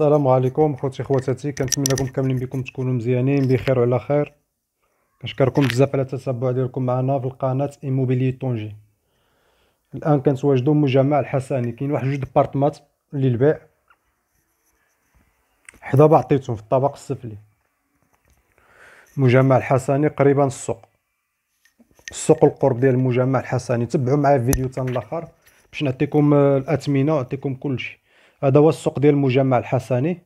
السلام عليكم خوتي خواتاتي كنتمنىكم كاملين بكم تكونوا مزيانين بخير وعلى خير كنشكركم بزاف على التتبع ديالكم معنا في القناه ايموبيلي طونجي الان كنتواجدوا مجمع الحساني كاين واحد جوج ديبارتمات للبيع حدا بعطيتهم في الطبق السفلي مجمع الحساني قريبا السوق السوق القرب ديال المجمع الحساني تبعوا معايا فيديو تاع الاخر باش نعطيكم آه، الاثمنه ونعطيكم كلشي هذا هو السوق ديال المجمع الحسني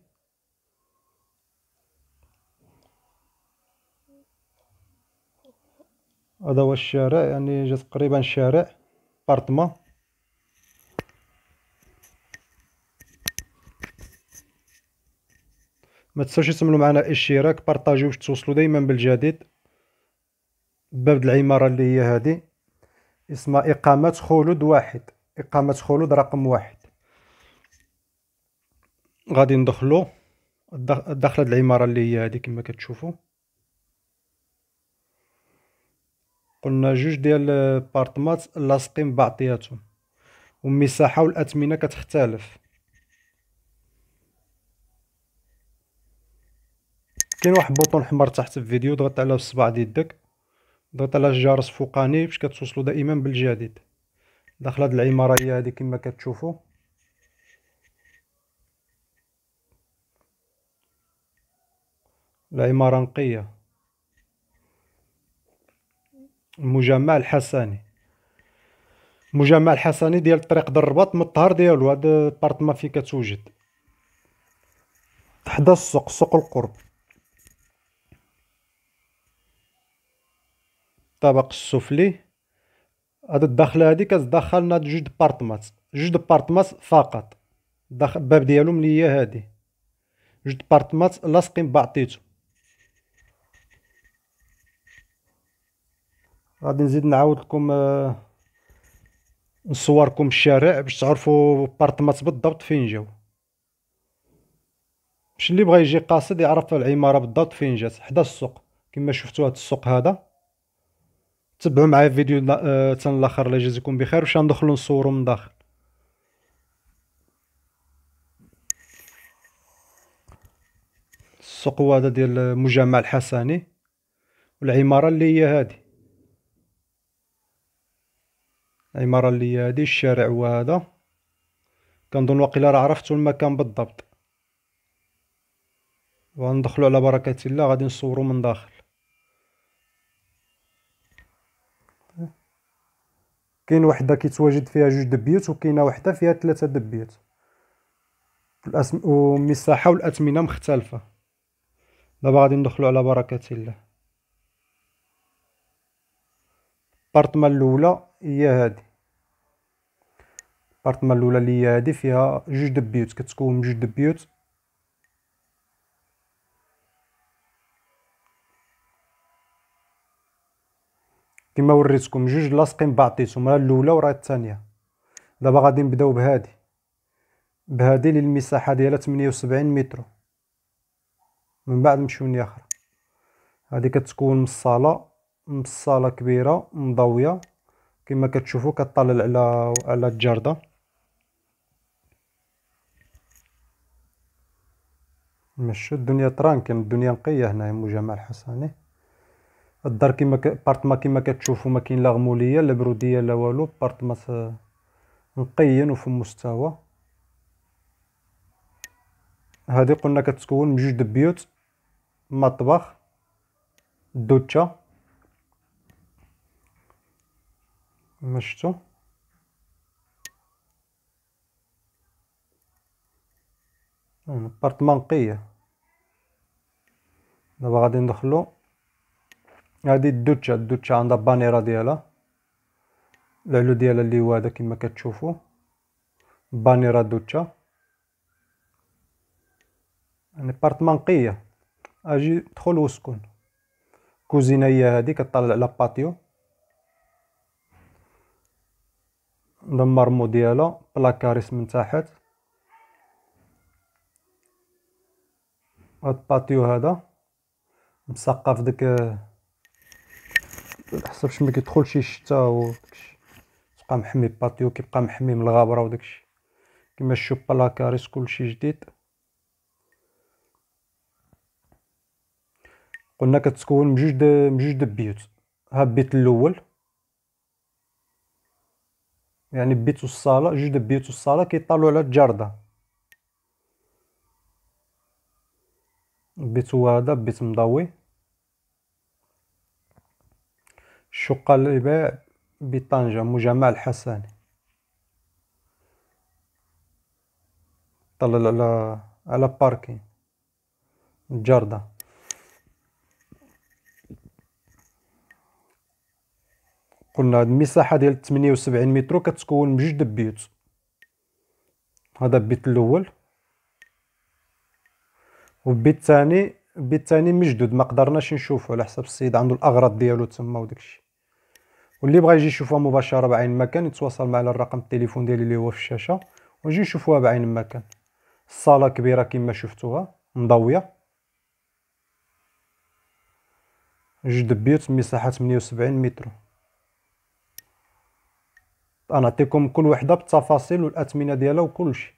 هذا هو الشارع يعني جا تقريبا شارع بارتما ما تنساوش تسملوا معنا الاشتراك بارطاجيو باش توصلوا دائما بالجديد باب العماره اللي هي هذه اسمها اقامه خلود واحد اقامه خلود رقم واحد غادي ندخلو داخل هاد العماره اللي هي هادي كما كتشوفوا قلنا جوج ديال البارطمات لاصقين بعضياتهم والمساحه والاثمنه كتختلف كاين واحد بوطون احمر تحت في الفيديو ضغط عليه بالصباع ديال يدك ضغط على الجرس فوقاني باش كتوصلوا دائما بالجديد داخل هاد العماره هي هادي كما كتشوفوا العمارة نقية المجمع الحسني المجمع الحسني ديال طريق در الرباط من الطهر ديالو هاد البارتما فين كتوجد حدا السوق سوق القرب الطبق السفلي هاد الداخله هادي كتدخل لنا جوج دبارتمات جوج دبارتمات فقط الباب ديالو مليه هادي جوج دبارتمات لاصقين بعطيتو غادي نزيد نعاود لكم آه، نصوركم الشارع باش تعرفوا بارطمات بالضبط فين جاو باش اللي بغى يجي قاصد يعرف العماره بالضبط فين جات حدا السوق كما شفتوا هذا السوق هذا تبعوا معايا الفيديو حتى آه، الاخر الله يجازيكم بخير باش ندخلوا نصوروا من داخل السوق هذا ديال مجمع الحسني والعماره اللي هي هذه العماره اللي هادي الشارع وهذا كنظن واقيلا راه عرفتوا المكان بالضبط وغندخلو على بركه الله غادي نصورو من داخل كاين وحده كيتواجد فيها جوج دبيات وكاينه وحده فيها ثلاثه دبيات الأسم... والمساحه والاثمنه مختلفه دابا غادي ندخلو على بركه الله بارتمان الاولى هي هادي الابارتمان الاولى اللي هادي فيها جوج دبيوت كتكون من جوج دبيوت كما وريتكم جوج لاصقين بعضيتهم راه الاولى وراه الثانيه دابا غادي نبداو بهادي بهادي اللي المساحه ديالها 78 متر من بعد نمشيو لاخر هادي كتكون مصاله مصاله كبيره مضويه كما كتشوفوا كطلع على على الجرده مش الدنيا ترانكن الدنيا نقيه هنا مجمع الحسني الدار كيما ك... بارتما كيما كتشوفوا ما كاين لا غموليه لا بروديه لا والو بارتما نقي وفي مستوى هذه قلنا كتكون من جوج بيوت مطبخ دوتشا مشتو بارتمان نقية دابا غادي ندخلو هادي الدوتشا الدوتشا عندها بانيرا ديالها العلو ديالها اللي هو هذا كما كتشوفو بانيرا دوتشا يعني بارتمان نقية اجي دخل وسكن كوزينة هي هادي كطلع على باتيو مارمو ديالها بلاكاريس من تحت هاد الباتيو هذا مسقف داك حسب باش ما شي شتا و تبقى محمي الباتيو كيبقى محمي من الغابره و داكشي كما الشوبه لاكاريس كلشي جديد قلنا كتكون من جوج بجوج د بيوت ها البيت الاول يعني بيت والصاله جوج البيوت والصاله كيطالوا على الجرده بيت هذا بيت مضوي الشقة اللي بيع بطنجة مجمع الحساني طلع على على باركين الجردة قلنا هاد المساحة ديال وسبعين متر كتكون من جوج هذا البيت الأول وبيت ثاني البيت ثاني مجدود ما قدرناش نشوفو على حسب السيد عنده الاغراض ديالو تما وداكشي واللي بغى يجي يشوفها مباشره بعين ما كان يتواصل معي على الرقم التليفون ديالي اللي هو في الشاشه ونجي نشوفوها بعين ما كان الصاله كبيره كما شفتوها مضويه جوج بيوت مساحه 78 متر انا نعطيكم كل وحده بالتفاصيل والاثمنه ديالها وكلشي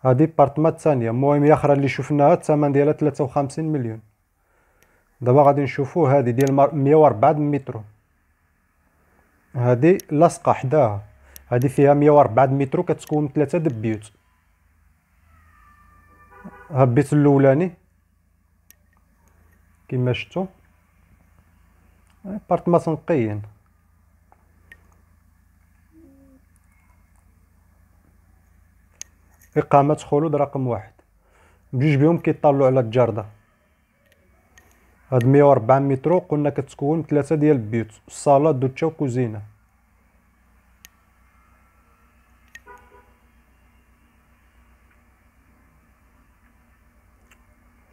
هذه بارتما الثانيه المهم المهميه اخرى اللي شفناها الثمن ديالها 53 مليون دابا غادي نشوفو هادي ديال 104 متر هادي لاصقه حداها هادي فيها 104 متر كتكون ثلاثه د البيوت ها البيت الاولاني كما شفتوا ابارتما آه، تنقيين إقامة خلود رقم واحد بجوج بيهم كيطلعوا على الجردة هاد مية وربعة مترو قلنا كتكون ثلاثة ديال البيوت الصالة دوتشا وكوزينة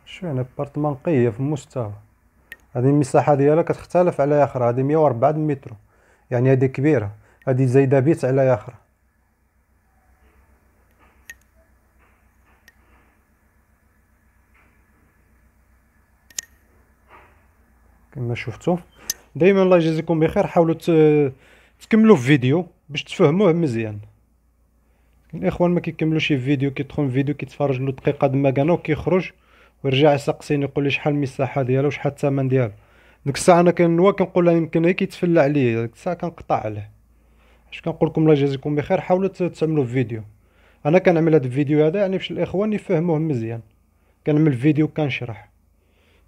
شو يعني ابارتمان قية في المستوى هادي المساحة ديالها كتختلف على أخرى هادي مية وربعة مترو يعني هادي كبيرة هادي زايدة بيت على أخرى كما شفتوا دائما الله يجازيكم بخير حاولوا تكملوا في فيديو باش تفهموه مزيان الاخوان ما كيكملوش في فيديو كيدخل في فيديو كيتفرج له دقيقه دما كان وكيخرج ويرجع يسقسيني يقول لي شحال المساحه ديالو وشحال الثمن ديالو ديك الساعه انا كنوا كنقول له يمكن هي كيتفلى عليا ديك الساعه كنقطع عليه اش كنقول لكم الله يجازيكم بخير حاولوا تعملوا في فيديو انا كنعمل هذا الفيديو هذا يعني باش الاخوان يفهموه مزيان كنعمل فيديو كنشرح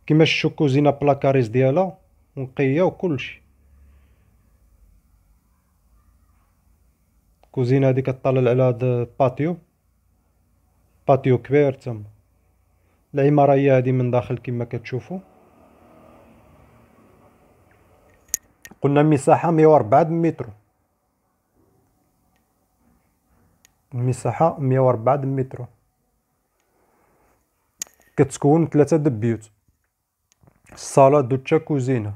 كيما الشوكو زينا بلاكاريز ديالها ونقيه وكلشي الكوزينه هذه كطلل على هاد الباتيو باتيو كبير تم العماره هي هذه من داخل كما كتشوفوا قلنا مساحه 104 متر المساحه 104 متر كتكون ثلاثه دبيوت البيوت Sala دوتشا كوزينة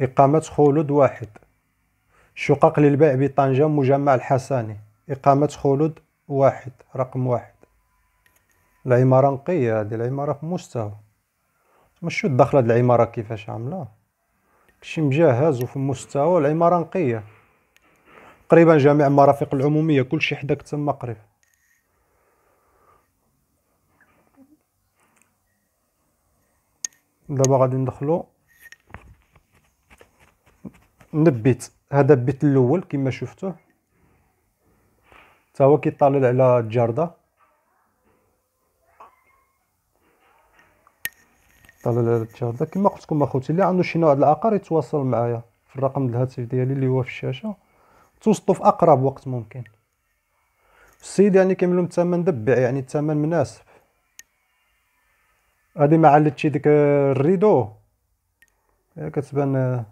إقامة خلود واحد شقق للبيع بطنجة مجمع الحساني إقامة خلود واحد رقم واحد العمارة نقية هذه العمارة في مستوى مشو الدخلة هاد العمارة كيفاش عاملة كشي مجهز وفي مستوى العمارة نقية تقريبا جميع المرافق العمومية كلشي حداك تما قريب دابا غادي ندخلو نبت هذا البيت الاول كما شفتوه حتى هو كيطالل على الجرده طالل على الجرده كما قلت لكم اخوتي اللي عنده شي نوع ديال العقار يتواصل معايا في الرقم ديال الهاتف ديالي اللي هو في الشاشه توصلوا في اقرب وقت ممكن السيد يعني كيعمل لهم الثمن دبع يعني الثمن مناسب هادي ما علتشي ديك الريدو كتبان آه،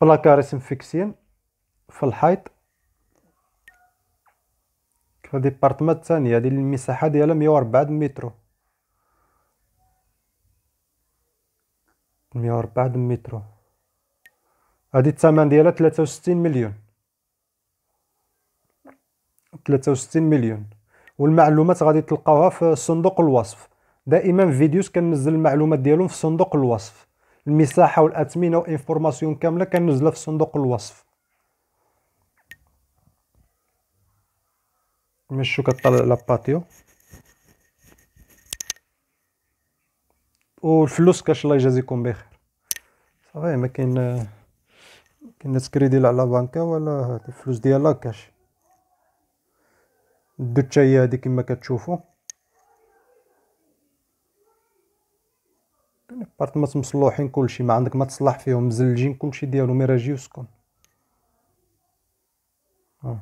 بلاكار اسم فيكسين في الحيط في ديبارتمنت الثانية هادي المساحة ديالها مية وربعة مترو مية وربعة مترو هادي الثمن ديالها تلاتة وستين مليون تلاتة وستين مليون والمعلومات غادي تلقاوها في صندوق الوصف دائما في فيديوز كنزل المعلومات ديالهم في صندوق الوصف المساحه والاثمنه وانفورماسيون كامله كنزلها في صندوق الوصف مشو كطلع على باتيو والفلوس كاش الله يجازيكم بخير صافي ما كاين كاين تكريدي على بانكا ولا الفلوس ديالها كاش الدوتشه هي هادي كما كتشوفوا يعني بارتمات مصلوحين كلشي ما عندك ما تصلح فيهم مزلجين كلشي ديالهم يراجيو سكن آه.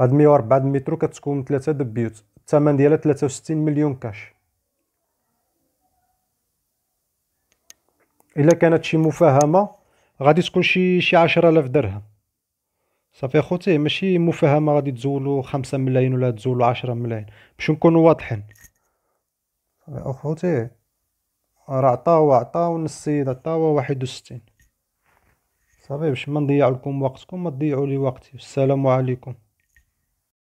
هاد 104 مترو كتكون ثلاثة د البيوت الثمن ديالها 63 مليون كاش الا كانت شي مفاهمه غادي تكون شي شي 10000 درهم صافي اخوتي ماشي مفاهمه غادي تزولوا 5 ملايين ولا تزولوا 10 ملايين باش نكونوا واضحين اخوتي راه عطاو عطاو السيد عطاو واحد وستين صافي باش ما نضيع لكم وقتكم ما تضيعوا لي وقتي السلام عليكم